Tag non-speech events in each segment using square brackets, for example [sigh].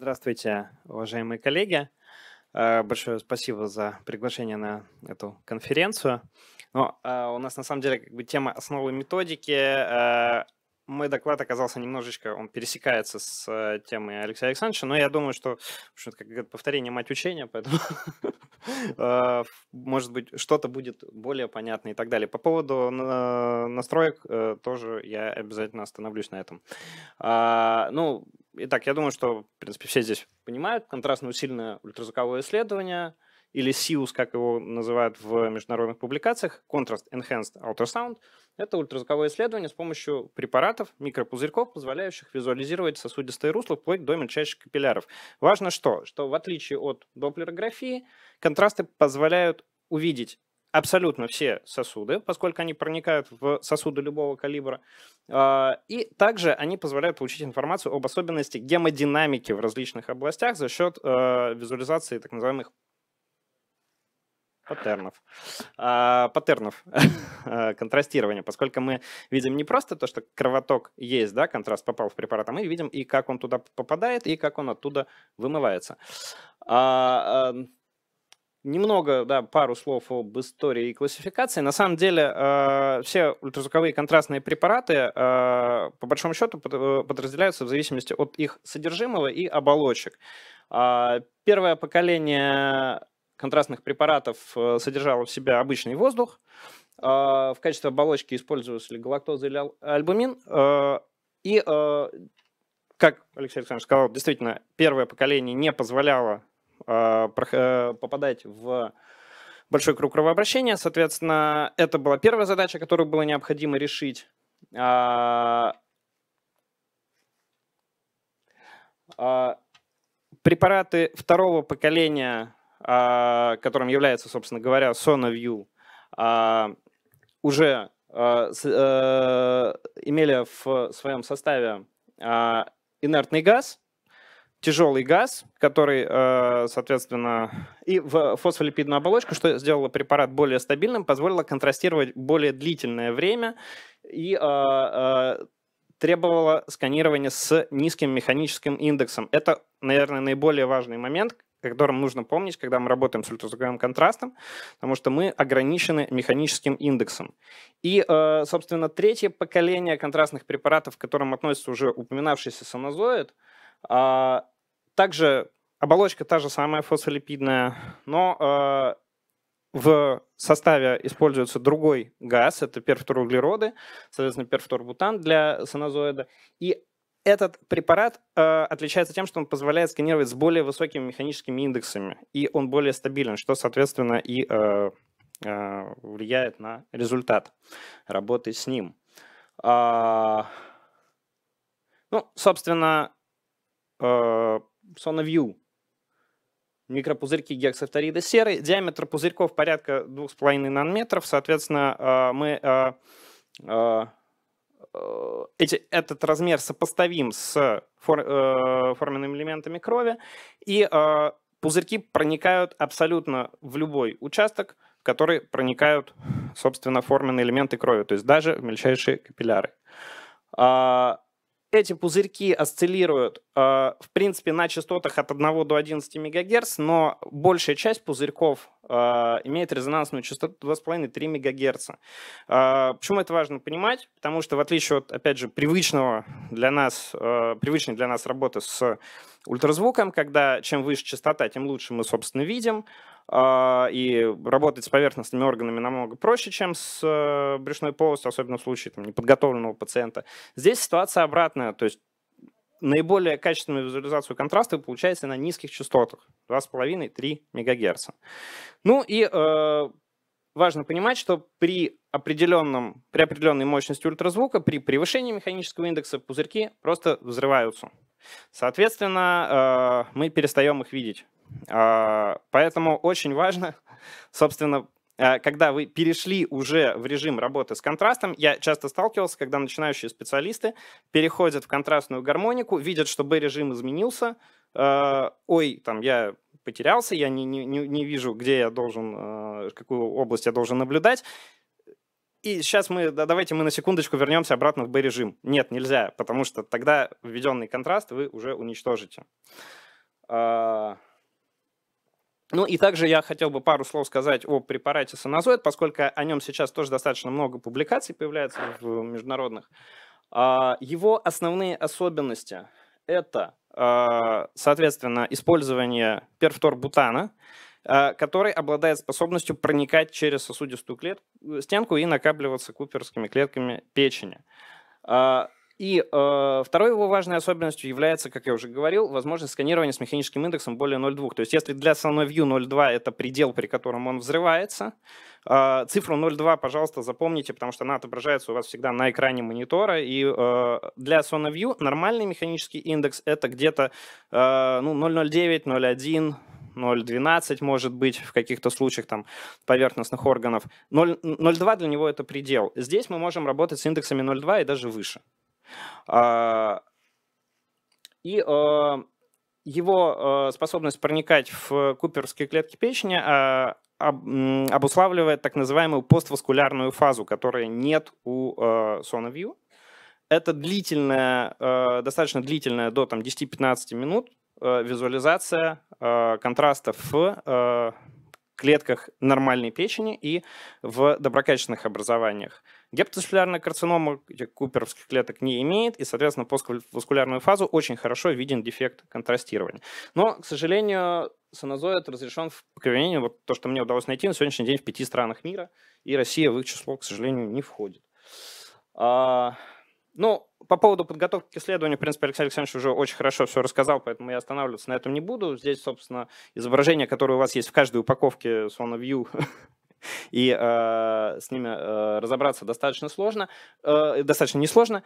Здравствуйте, уважаемые коллеги. Э, большое спасибо за приглашение на эту конференцию. Но э, у нас на самом деле как бы, тема основы методики. Э, мой доклад оказался немножечко, он пересекается с темой Алексея Александровича, но я думаю, что, общем, как говорят, повторение мать учения, поэтому, [laughs] может быть, что-то будет более понятно и так далее. По поводу настроек тоже я обязательно остановлюсь на этом. Ну, Итак, я думаю, что, в принципе, все здесь понимают. Контрастно-усиленное ультразвуковое исследование, или СИУС, как его называют в международных публикациях, Contrast Enhanced Ultrasound, это ультразвуковое исследование с помощью препаратов, микропузырьков, позволяющих визуализировать сосудистые русла вплоть до мельчайших капилляров. Важно что? Что в отличие от доплерографии, контрасты позволяют увидеть абсолютно все сосуды, поскольку они проникают в сосуды любого калибра. А, и также они позволяют получить информацию об особенности гемодинамики в различных областях за счет э, визуализации так называемых паттернов. А, паттернов [laughs] э, контрастирования, поскольку мы видим не просто то, что кровоток есть, да, контраст попал в препарат, а мы видим и как он туда попадает, и как он оттуда вымывается. А, эм, Немного, да, пару слов об истории и классификации. На самом деле, э, все ультразвуковые контрастные препараты, э, по большому счету, э, подразделяются в зависимости от их содержимого и оболочек. Э, первое поколение контрастных препаратов э, содержало в себе обычный воздух. Э, в качестве оболочки использовались галактоза или альбумин. Э, и, э, как Алексей Александрович сказал, действительно, первое поколение не позволяло а, э, попадать в большой круг кровообращения. Соответственно, это была первая задача, которую было необходимо решить. А, а, препараты второго поколения, которым является, собственно говоря, Sonoview, уже э, имели в своем составе инертный газ, тяжелый газ, который, э, соответственно, и в фосфолипидную оболочку, что сделало препарат более стабильным, позволило контрастировать более длительное время и э, э, требовало сканирования с низким механическим индексом. Это, наверное, наиболее важный момент, о котором нужно помнить, когда мы работаем с ультразвуковым контрастом, потому что мы ограничены механическим индексом. И, собственно, третье поколение контрастных препаратов, к которым относится уже упоминавшийся санозоид – а, также оболочка та же самая фосфолипидная, но а, в составе используется другой газ, это перфторуглероды, соответственно, перфторбутан для санозоида. И этот препарат э, отличается тем, что он позволяет сканировать с более высокими механическими индексами, и он более стабилен, что, соответственно, и э, э, влияет на результат работы с ним. Э, ну, собственно, Э, Sonoview. Микропузырьки гексафторида серы. Диаметр пузырьков порядка 2,5 нанометров. Соответственно, э, мы э, эти, этот размер сопоставим с фор, э, форменными элементами крови, и э, пузырьки проникают абсолютно в любой участок, в который проникают, собственно, форменные элементы крови, то есть даже в мельчайшие капилляры. А, эти пузырьки осциллируют, э, в принципе, на частотах от 1 до 11 МГц, но большая часть пузырьков э, имеет резонансную частоту 2,5-3 МГц. Э, почему это важно понимать? Потому что, в отличие от, опять же, привычного для нас, э, привычной для нас работы с ультразвуком, когда чем выше частота, тем лучше мы, собственно, видим, а, и работать с поверхностными органами намного проще, чем с э, брюшной полостью, особенно в случае там, неподготовленного пациента. Здесь ситуация обратная, то есть наиболее качественную визуализацию контраста получается на низких частотах 2,5-3 МГц. Ну и э, важно понимать, что при, определенном, при определенной мощности ультразвука, при превышении механического индекса пузырьки просто взрываются. Соответственно, э, мы перестаем их видеть. А, поэтому очень важно, [laughs] собственно, а, когда вы перешли уже в режим работы с контрастом, я часто сталкивался, когда начинающие специалисты переходят в контрастную гармонику, видят, что B-режим изменился, а, ой, там я потерялся, я не, не, не вижу, где я должен, какую область я должен наблюдать, и сейчас мы, да, давайте мы на секундочку вернемся обратно в B-режим. Нет, нельзя, потому что тогда введенный контраст вы уже уничтожите. Ну и также я хотел бы пару слов сказать о препарате саназоид, поскольку о нем сейчас тоже достаточно много публикаций появляется в международных. А, его основные особенности – это, а, соответственно, использование перфторбутана, а, который обладает способностью проникать через сосудистую клетку, стенку и накапливаться куперскими клетками печени. И э, второй его важной особенностью является, как я уже говорил, возможность сканирования с механическим индексом более 0,2. То есть если для основной view 0,2 это предел, при котором он взрывается, э, цифру 0,2, пожалуйста, запомните, потому что она отображается у вас всегда на экране монитора. И э, для Sono View нормальный механический индекс это где-то э, ну, 0,09, 0,1, 0,12 может быть в каких-то случаях там поверхностных органов. 0,2 для него это предел. Здесь мы можем работать с индексами 0,2 и даже выше. А, и а, его а, способность проникать в куперские клетки печени обуславливает так называемую постваскулярную фазу, которой нет у Sonoview. Это длительная, достаточно длительная, до там, 10-15 минут, визуализация контрастов в клетках нормальной печени и в доброкачественных образованиях. Гептоцеллярная карцинома куперовских клеток не имеет, и, соответственно, постваскулярную фазу очень хорошо виден дефект контрастирования. Но, к сожалению, санозоид разрешен в покровенении, вот то, что мне удалось найти на сегодняшний день в пяти странах мира, и Россия в их число, к сожалению, не входит. А, ну, по поводу подготовки к исследованию, в принципе, Алексей Александрович уже очень хорошо все рассказал, поэтому я останавливаться на этом не буду. Здесь, собственно, изображение, которое у вас есть в каждой упаковке SonoView [laughs] И э, с ними э, разобраться достаточно сложно, э, достаточно несложно.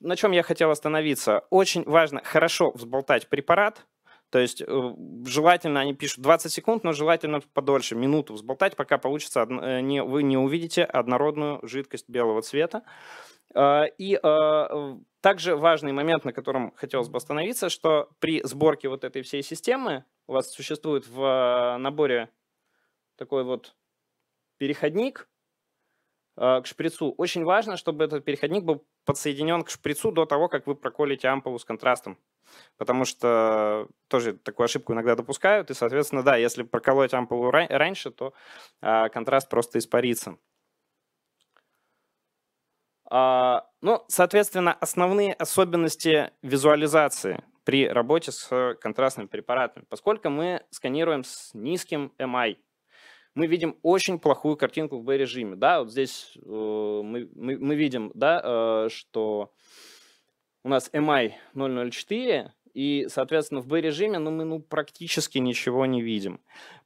На чем я хотел остановиться? Очень важно хорошо взболтать препарат, то есть э, желательно, они пишут 20 секунд, но желательно подольше, минуту взболтать, пока получится, э, не, вы не увидите однородную жидкость белого цвета. Э, и также важный момент, на котором хотелось бы остановиться, что при сборке вот этой всей системы у вас существует в наборе такой вот переходник э, к шприцу. Очень важно, чтобы этот переходник был подсоединен к шприцу до того, как вы проколите ампулу с контрастом. Потому что тоже такую ошибку иногда допускают. И, соответственно, да, если проколоть ампулу раньше, то а, контраст просто испарится. А, ну, соответственно, основные особенности визуализации при работе с контрастными препаратами. Поскольку мы сканируем с низким MI, эм мы видим очень плохую картинку в B-режиме. Да, вот здесь э, мы, мы, мы видим, да, э, что у нас MI 004, и, соответственно, в B-режиме ну, мы ну, практически ничего не видим.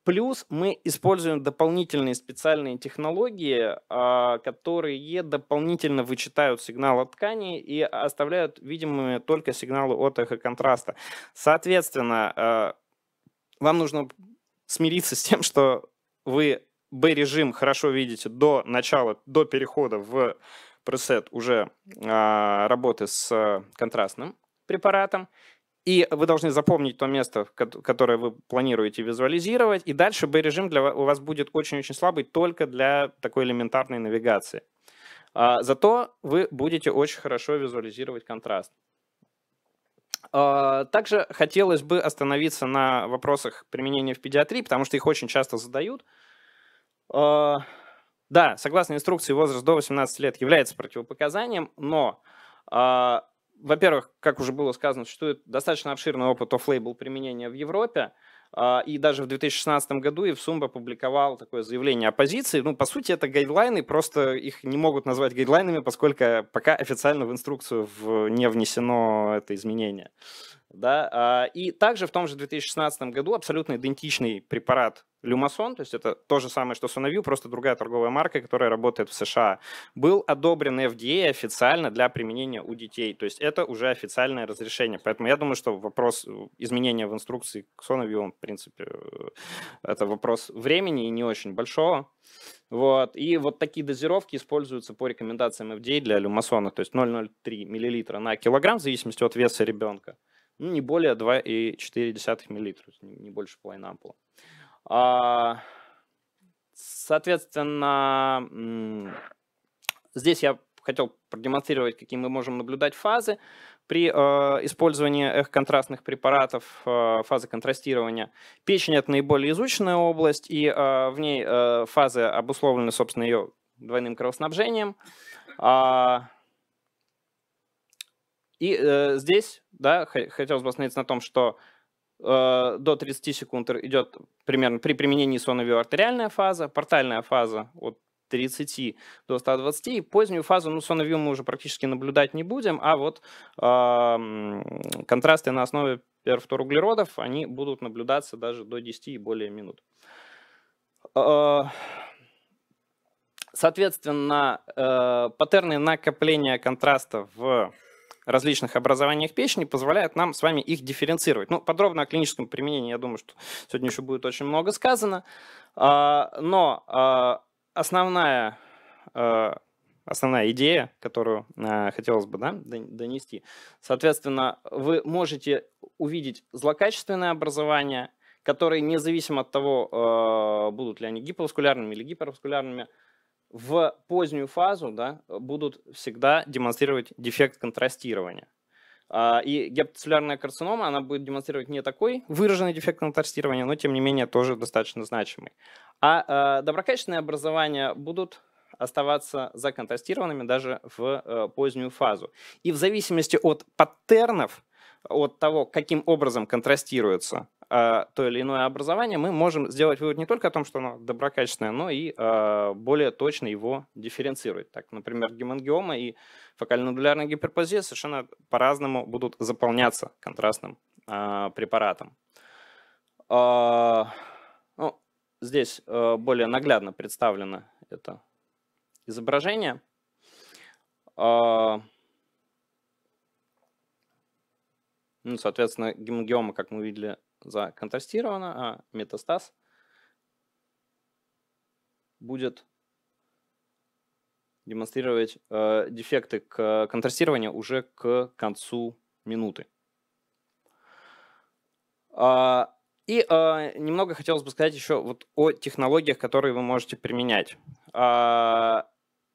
Плюс мы используем дополнительные специальные технологии, а, которые дополнительно вычитают сигнал от ткани и оставляют видимыми только сигналы от эхоконтраста. Соответственно, э, вам нужно смириться с тем, что вы B-режим хорошо видите до начала, до перехода в пресет уже а, работы с э, контрастным препаратом. И вы должны запомнить то место, которое вы планируете визуализировать. И дальше B-режим для вас, у вас будет очень-очень слабый только для такой элементарной навигации. А, зато вы будете очень хорошо визуализировать контраст. А, также хотелось бы остановиться на вопросах применения в педиатрии, потому что их очень часто задают. А, да, согласно инструкции, возраст до 18 лет является противопоказанием, но, а, во-первых, как уже было сказано, существует достаточно обширный опыт оффлейбл применения в Европе. А, и даже в 2016 году Евсумб публиковал такое заявление оппозиции. Ну, по сути, это гайдлайны, просто их не могут назвать гайдлайнами, поскольку пока официально в инструкцию в... не внесено это изменение. Да? А, и также в том же 2016 году абсолютно идентичный препарат Люмасон, то есть это то же самое, что Sonoview, просто другая торговая марка, которая работает в США, был одобрен FDA официально для применения у детей. То есть это уже официальное разрешение. Поэтому я думаю, что вопрос э, изменения в инструкции к Sonoview, он, в принципе, э, это вопрос времени и не очень большого. Вот. И вот такие дозировки используются по рекомендациям FDA для люмасона, то есть 0,03 мл на килограмм в зависимости от веса ребенка ну, не более 2,4 мл, не больше половины ампула. А, соответственно, здесь я хотел продемонстрировать, какие мы можем наблюдать фазы. При э, использовании эхоконтрастных препаратов э, фазы контрастирования печень – это наиболее изученная область, и э, в ней фазы обусловлены, собственно, ее двойным кровоснабжением. А, и э, здесь, да, хотелось бы остановиться на том, что э, до 30 секунд идет примерно при применении Sonoview артериальная фаза, портальная фаза от 30 до 120, и позднюю фазу, ну, Sonoview мы уже практически наблюдать не будем, а вот э, контрасты на основе перфторуглеродов, они будут наблюдаться даже до 10 и более минут. А, соответственно, э, паттерны накопления контраста в различных образованиях печени позволяют нам с вами их дифференцировать. Ну, подробно о клиническом применении, я думаю, что сегодня еще будет очень много сказано. А, но а, основная, а, основная идея, которую хотелось бы да, донести, соответственно, вы можете увидеть злокачественное образование, которые независимо от того, будут ли они гиповаскулярными или гиперваскулярными, в позднюю фазу да, будут всегда демонстрировать дефект контрастирования. А, и гептоцеллярная карцинома, она будет демонстрировать не такой выраженный дефект контрастирования, но тем не менее тоже достаточно значимый. А, а доброкачественные образования будут оставаться законтрастированными даже в э, позднюю фазу. И в зависимости от паттернов, от того, каким образом контрастируется а, то или иное образование, мы можем сделать вывод не только о том, что оно доброкачественное, но и а, более точно его дифференцировать. Так, например, гемангиома и фокально-нодулярная гиперпозия совершенно по-разному будут заполняться контрастным а, препаратом. ну, здесь более наглядно представлено это изображение. ну, соответственно, гемангиома, как мы видели, законтрастировано, а метастаз будет демонстрировать э, дефекты к контрастированию уже к концу минуты. А, и а, немного хотелось бы сказать еще вот о технологиях, которые вы можете применять. А,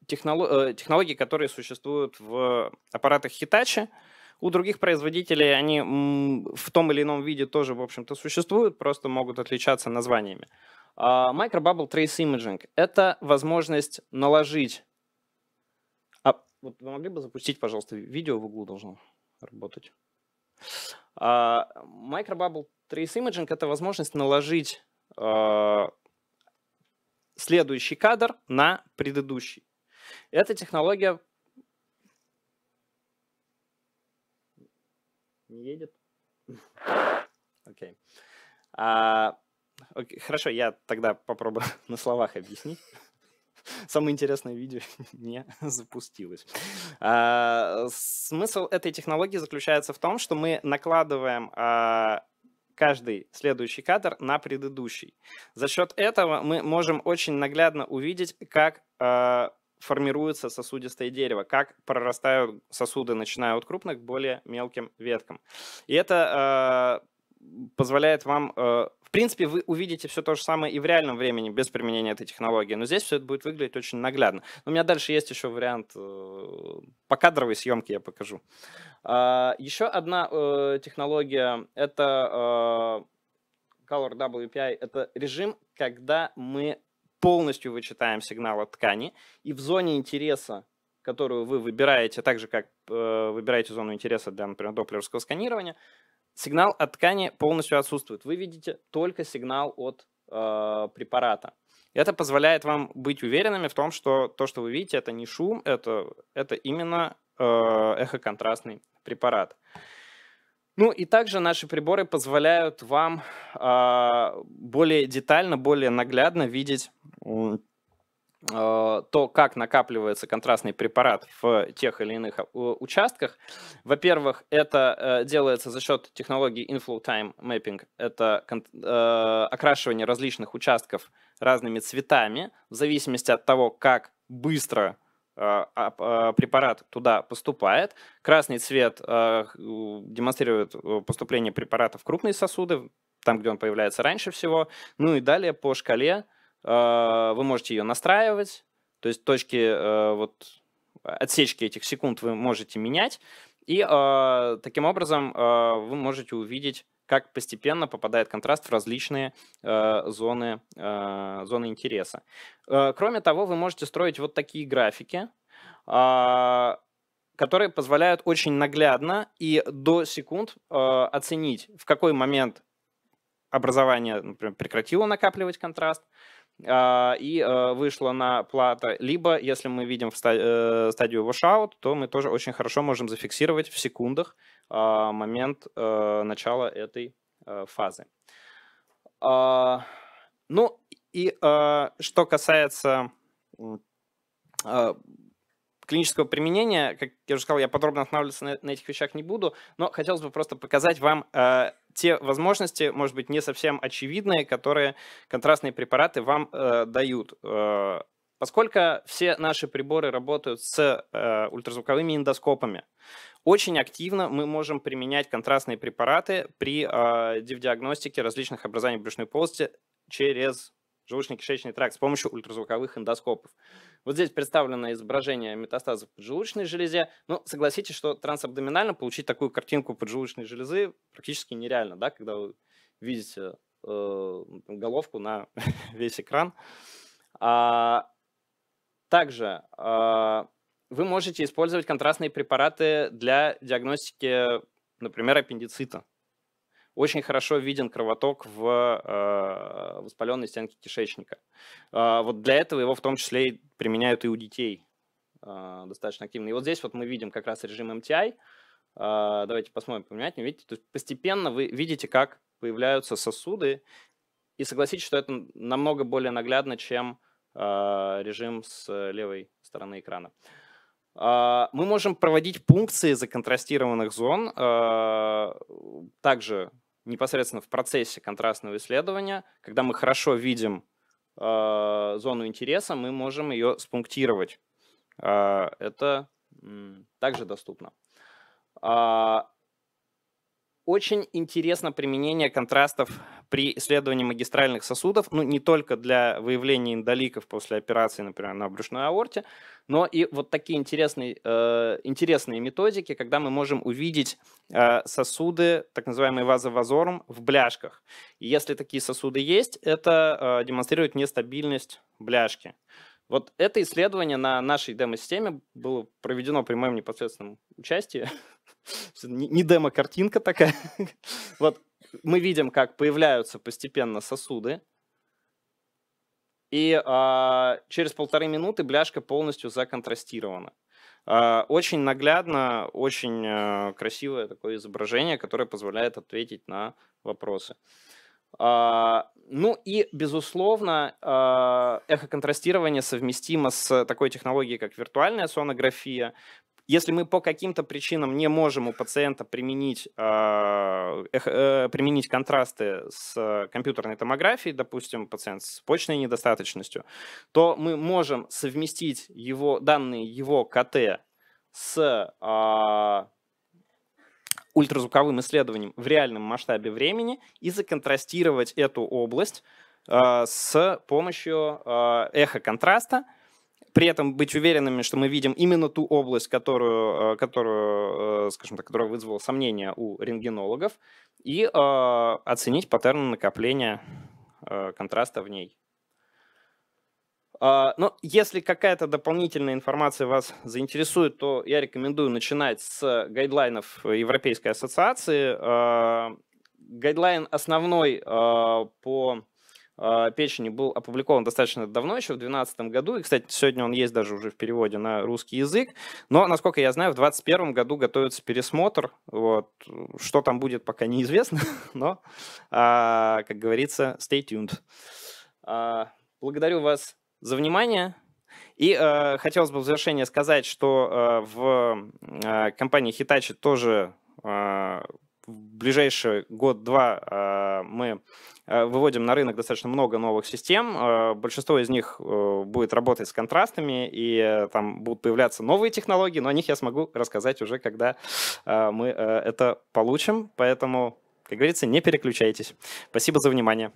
технолог, э, технологии, которые существуют в аппаратах Hitachi – у других производителей они в том или ином виде тоже, в общем-то, существуют, просто могут отличаться названиями. А, microbubble Trace Imaging — это возможность наложить... А, вот вы могли бы запустить, пожалуйста, видео в углу должно работать. А, microbubble Trace Imaging — это возможность наложить а, следующий кадр на предыдущий. Эта технология не едет. Окей. Okay. А, okay, хорошо, я тогда попробую [laughs] на словах объяснить. Самое интересное видео [laughs] не запустилось. А, смысл этой технологии заключается в том, что мы накладываем а, каждый следующий кадр на предыдущий. За счет этого мы можем очень наглядно увидеть, как а, формируется сосудистое дерево, как прорастают сосуды, начиная от крупных к более мелким веткам. И это э, позволяет вам, э, в принципе, вы увидите все то же самое и в реальном времени без применения этой технологии, но здесь все это будет выглядеть очень наглядно. У меня дальше есть еще вариант э, по кадровой съемке я покажу. Э, а, еще одна э, технология это э, Color WPI, это режим, когда мы полностью вычитаем сигнал от ткани, и в зоне интереса, которую вы выбираете, так же как э, выбираете зону интереса для, например, доплеровского сканирования, сигнал от ткани полностью отсутствует. Вы видите только сигнал от э, препарата. Это позволяет вам быть уверенными в том, что то, что вы видите, это не шум, это, это именно э, эхоконтрастный препарат. Ну и также наши приборы позволяют вам э, более детально, более наглядно видеть э, то, как накапливается контрастный препарат в тех или иных а, участках. Во-первых, это э, делается за счет технологии Inflow Time Mapping. Это э, окрашивание различных участков разными цветами в зависимости от того, как быстро а, а, а, препарат туда поступает. Красный цвет демонстрирует э, поступление препарата в крупные сосуды, там, где он появляется раньше всего. Ну и далее по шкале вы можете ее настраивать, то есть точки э, вот отсечки этих секунд вы можете менять, и таким образом вы можете увидеть как постепенно попадает контраст в различные э, зоны, э, зоны интереса. Э, кроме того, вы можете строить вот такие графики, э, которые позволяют очень наглядно и до секунд э, оценить, в какой момент образование например, прекратило накапливать контраст, а, и э, вышло на плата. Либо, если мы видим в э, стадию washout, то мы тоже очень хорошо можем зафиксировать в секундах а, момент э, начала этой э, фазы. А, ну и а, что касается клинического применения, как я уже сказал, я подробно останавливаться на, этих вещах не буду, но хотелось бы просто показать вам э, те возможности, может быть, не совсем очевидные, которые контрастные препараты вам дают. поскольку все наши приборы работают с э, ультразвуковыми эндоскопами, очень активно мы можем применять контрастные препараты при э, а, диагностике различных образований брюшной полости через желудочно-кишечный тракт с помощью ультразвуковых эндоскопов. Вот здесь представлено изображение метастазов в поджелудочной железе. Ну, согласитесь, что трансабдоминально получить такую картинку поджелудочной железы практически нереально, да, когда вы видите э, головку на [laughs] весь экран. А, также э, вы можете использовать контрастные препараты для диагностики, например, аппендицита. Очень хорошо виден кровоток в э, воспаленной стенке кишечника. Э, вот для этого его в том числе и применяют и у детей э, достаточно активно. И вот здесь вот мы видим как раз режим MTI. Э, давайте посмотрим, поменять. Видите, то есть постепенно вы видите, как появляются сосуды. И согласитесь, что это намного более наглядно, чем э, режим с левой стороны экрана. Э, а, мы можем проводить пункции законтрастированных зон а, также непосредственно в процессе контрастного исследования. Когда мы хорошо видим а, зону интереса, мы можем ее спунктировать. Это также доступно очень интересно применение контрастов при исследовании магистральных сосудов, ну, не только для выявления эндоликов после операции, например, на брюшной аорте, но и вот такие интересные, э, интересные методики, когда мы можем увидеть э, сосуды, так называемые вазовазором, в бляшках. И если такие сосуды есть, это э, демонстрирует нестабильность бляшки. Вот это исследование на нашей демо-системе было проведено при моем непосредственном участии. [laughs] Не демо-картинка такая. [laughs] Вот мы видим, как появляются постепенно сосуды, и э, через полторы минуты бляшка полностью законтрастирована. Э, очень наглядно, очень э, красивое такое изображение, которое позволяет ответить на вопросы. А, ну и, безусловно, а, эхоконтрастирование совместимо с такой технологией, как виртуальная сонография. Если мы по каким-то причинам не можем у пациента применить, а, эхо, э, применить контрасты с компьютерной томографией, допустим, пациент с почной недостаточностью, то мы можем совместить его, данные его КТ с ультразвуковым исследованием в реальном масштабе времени и законтрастировать эту область э, с помощью э, а, эхоконтраста, при этом быть уверенными, что мы видим именно ту область, которую, а, которую скажем так, которая вызвала сомнения у рентгенологов, и э, оценить паттерн накопления э, контраста в ней. А, Но ну, если какая-то дополнительная информация вас заинтересует, то я рекомендую начинать с гайдлайнов Европейской ассоциации. А, гайдлайн основной а, по печени был опубликован достаточно давно, еще в 2012 году. И, кстати, сегодня он есть даже уже в переводе на русский язык. Но, насколько я знаю, в 2021 году готовится пересмотр. Вот. Что там будет, пока неизвестно. [laughs] Но, как говорится, stay tuned. Благодарю вас за внимание. И э, хотелось бы в завершение сказать, что э, в э, компании Hitachi тоже э, в ближайший год-два э, мы э, выводим на рынок достаточно много новых систем. Э, большинство из них будет работать с контрастами, и там будут появляться новые технологии, но о них я смогу рассказать уже, когда мы это получим. Поэтому, как говорится, не переключайтесь. Спасибо за внимание.